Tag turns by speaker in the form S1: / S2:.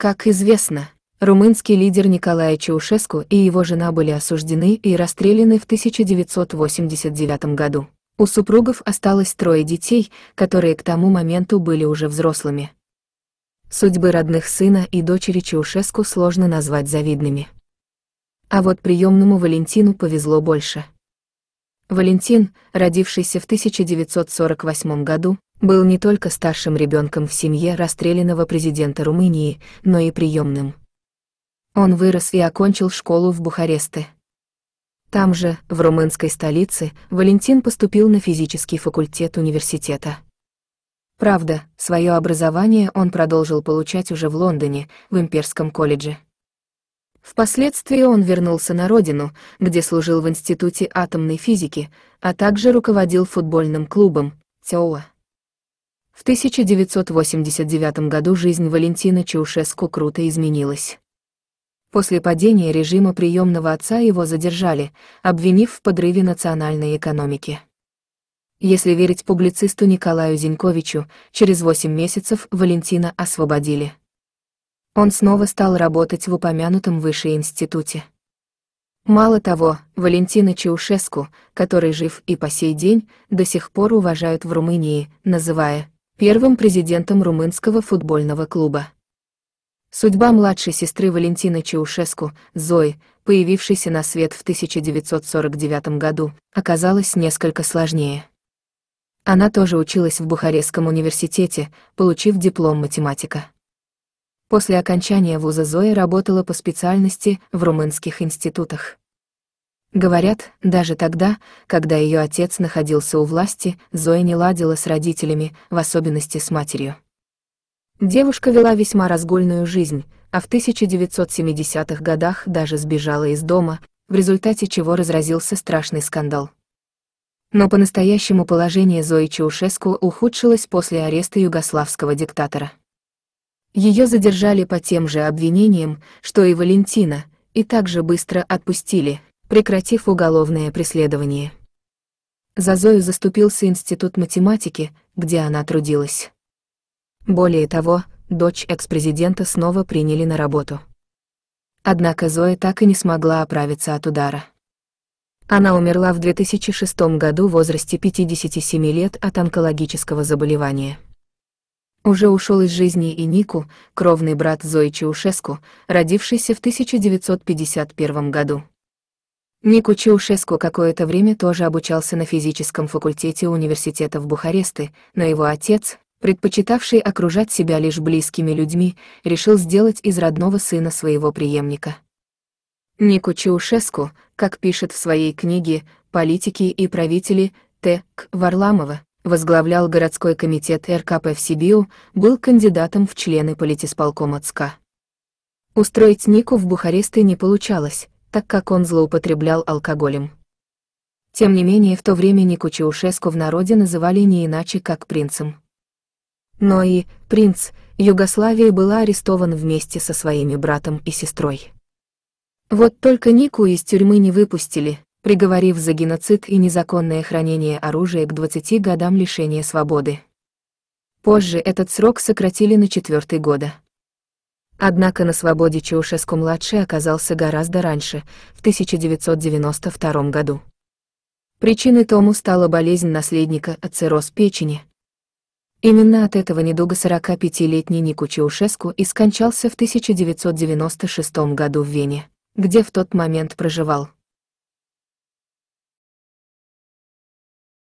S1: Как известно, румынский лидер Николай Чаушеску и его жена были осуждены и расстреляны в 1989 году. У супругов осталось трое детей, которые к тому моменту были уже взрослыми. Судьбы родных сына и дочери Чаушеску сложно назвать завидными. А вот приемному Валентину повезло больше. Валентин, родившийся в 1948 году, был не только старшим ребенком в семье расстрелянного президента Румынии, но и приемным. Он вырос и окончил школу в Бухаресте. Там же, в румынской столице, Валентин поступил на физический факультет университета. Правда, свое образование он продолжил получать уже в Лондоне, в Имперском колледже. Впоследствии он вернулся на родину, где служил в Институте атомной физики, а также руководил футбольным клубом «Теола». В 1989 году жизнь Валентина Чаушеску круто изменилась. После падения режима приемного отца его задержали, обвинив в подрыве национальной экономики. Если верить публицисту Николаю Зиньковичу, через 8 месяцев Валентина освободили. Он снова стал работать в упомянутом выше институте. Мало того, Валентина Чаушеску, который жив и по сей день, до сих пор уважают в Румынии, называя первым президентом румынского футбольного клуба. Судьба младшей сестры Валентины Чаушеску, Зои, появившейся на свет в 1949 году, оказалась несколько сложнее. Она тоже училась в Бухарестском университете, получив диплом математика. После окончания вуза Зоя работала по специальности в румынских институтах. Говорят, даже тогда, когда ее отец находился у власти, Зоя не ладила с родителями, в особенности с матерью. Девушка вела весьма разгульную жизнь, а в 1970-х годах даже сбежала из дома, в результате чего разразился страшный скандал. Но по-настоящему положение Зои Чаушеску ухудшилось после ареста югославского диктатора. Ее задержали по тем же обвинениям, что и Валентина, и также быстро отпустили – прекратив уголовное преследование. За Зою заступился Институт математики, где она трудилась. Более того, дочь экс-президента снова приняли на работу. Однако Зоя так и не смогла оправиться от удара. Она умерла в 2006 году в возрасте 57 лет от онкологического заболевания. Уже ушел из жизни и Нику, кровный брат Зои Чаушеску, родившийся в 1951 году. Нику Чаушеску какое-то время тоже обучался на физическом факультете университета в Бухаресте, но его отец, предпочитавший окружать себя лишь близкими людьми, решил сделать из родного сына своего преемника. Нику Чаушеску, как пишет в своей книге «Политики и правители» Т. К. Варламова, возглавлял городской комитет РКП в Сибиу, был кандидатом в члены политисполкома ЦК. Устроить Нику в Бухаресте не получалось, так как он злоупотреблял алкоголем. Тем не менее, в то время Нику Чаушеску в народе называли не иначе, как принцем. Но и принц Югославии была арестован вместе со своими братом и сестрой. Вот только Нику из тюрьмы не выпустили, приговорив за геноцид и незаконное хранение оружия к 20 годам лишения свободы. Позже этот срок сократили на четвертый года. Однако на свободе Чаушеску-младший оказался гораздо раньше, в 1992 году. Причиной тому стала болезнь наследника от цирроз печени. Именно от этого недуга 45-летний Нику Чаушеску и скончался в 1996 году в Вене, где в тот момент проживал.